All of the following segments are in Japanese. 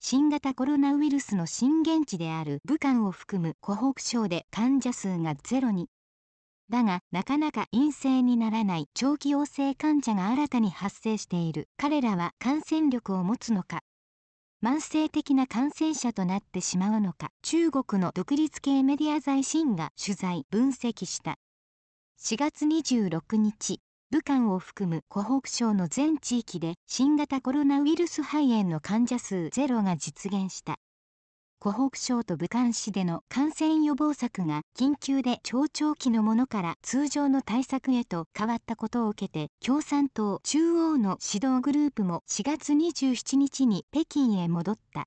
新型コロナウイルスの震源地である武漢を含む湖北省で患者数がゼロにだがなかなか陰性にならない長期陽性患者が新たに発生している彼らは感染力を持つのか慢性的な感染者となってしまうのか中国の独立系メディア財新が取材分析した4月26日武漢を含む湖北省の全地域で新型コロナウイルス肺炎の患者数ゼロが実現した湖北省と武漢市での感染予防策が緊急で超長期のものから通常の対策へと変わったことを受けて共産党中央の指導グループも4月27日に北京へ戻った。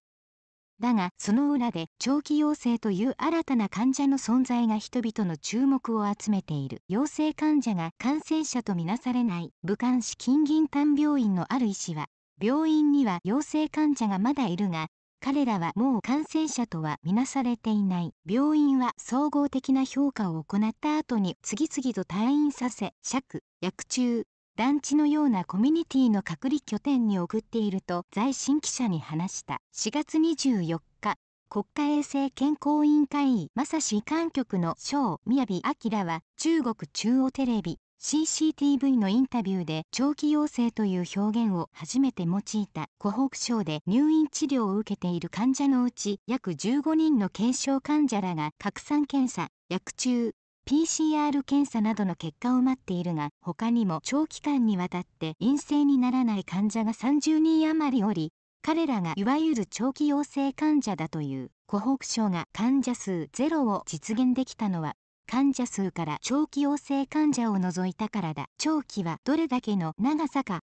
だがその裏で長期陽性という新たな患者の存在が人々の注目を集めている陽性患者が感染者とみなされない武漢市金銀丹病院のある医師は病院には陽性患者がまだいるが彼らはもう感染者とはみなされていない病院は総合的な評価を行った後に次々と退院させ釈薬中団地のようなコミュニティの隔離拠点に送っていると在新記者に話した4月24日国家衛生健康委員会委正志官局の翔雅明は中国中央テレビ CCTV のインタビューで長期陽性という表現を初めて用いた湖北省で入院治療を受けている患者のうち約15人の軽症患者らが拡散検査薬中 PCR 検査などの結果を待っているが他にも長期間にわたって陰性にならない患者が30人余りおり彼らがいわゆる長期陽性患者だという湖北省が患者数ゼロを実現できたのは患者数から長期陽性患者を除いたからだ長期はどれだけの長さか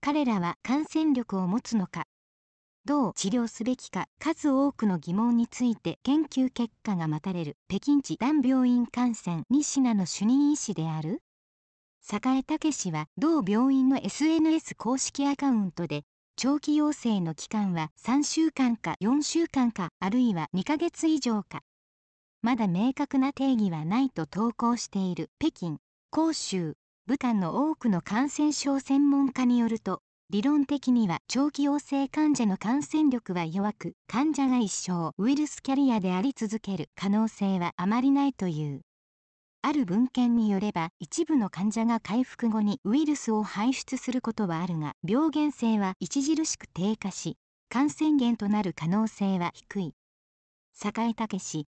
彼らは感染力を持つのかどう治療すべきか数多くの疑問について研究結果が待たれる北京市団病院感染西名の主任医師である栄武氏は同病院の SNS 公式アカウントで長期陽性の期間は3週間か4週間かあるいは2ヶ月以上かまだ明確な定義はないと投稿している北京広州武漢の多くの感染症専門家によると理論的には長期陽性患者の感染力は弱く患者が一生ウイルスキャリアであり続ける可能性はあまりないというある文献によれば一部の患者が回復後にウイルスを排出することはあるが病原性は著しく低下し感染源となる可能性は低い。坂井武史